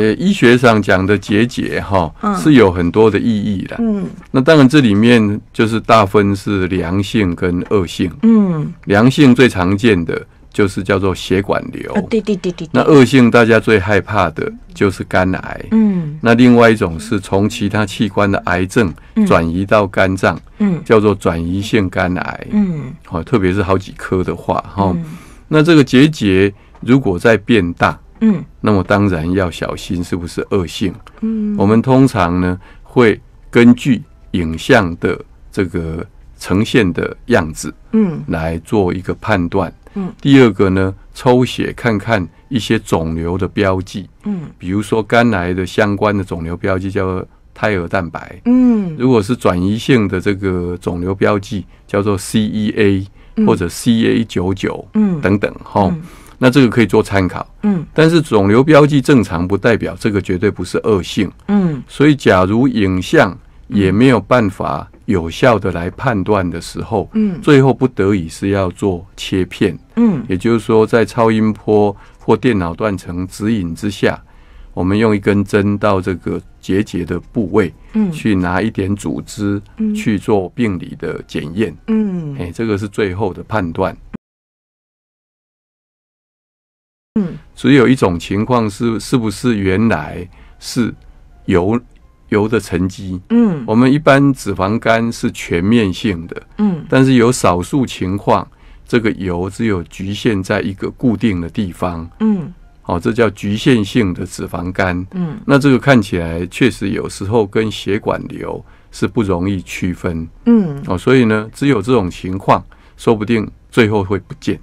呃，医学上讲的结节哈，是有很多的意义的。嗯，那当然这里面就是大分是良性跟恶性。嗯，良性最常见的就是叫做血管瘤。对对对对。那恶性大家最害怕的就是肝癌。嗯，那另外一种是从其他器官的癌症转移到肝脏，嗯，叫做转移性肝癌。嗯，哦，特别是好几颗的话，哈，那这个结节如果在变大。嗯，那么当然要小心是不是恶性？嗯，我们通常呢会根据影像的这个呈现的样子，嗯，来做一个判断。嗯，第二个呢，抽血看看一些肿瘤的标记，嗯，比如说肝癌的相关的肿瘤标记叫胎儿蛋白，嗯，如果是转移性的这个肿瘤标记叫做 CEA 或者 CA 九九，嗯，等等，哈。那这个可以做参考，嗯，但是肿瘤标记正常不代表这个绝对不是恶性，嗯，所以假如影像也没有办法有效的来判断的时候，嗯，最后不得已是要做切片，嗯，也就是说在超音波或电脑断层指引之下，我们用一根针到这个结节的部位，嗯，去拿一点组织去做病理的检验，嗯，哎，这个是最后的判断。嗯，只有一种情况是，是不是原来是油油的沉积？嗯，我们一般脂肪肝是全面性的。嗯，但是有少数情况，这个油只有局限在一个固定的地方。嗯，好，这叫局限性的脂肪肝。嗯，那这个看起来确实有时候跟血管瘤是不容易区分。嗯，哦，所以呢，只有这种情况，说不定最后会不见。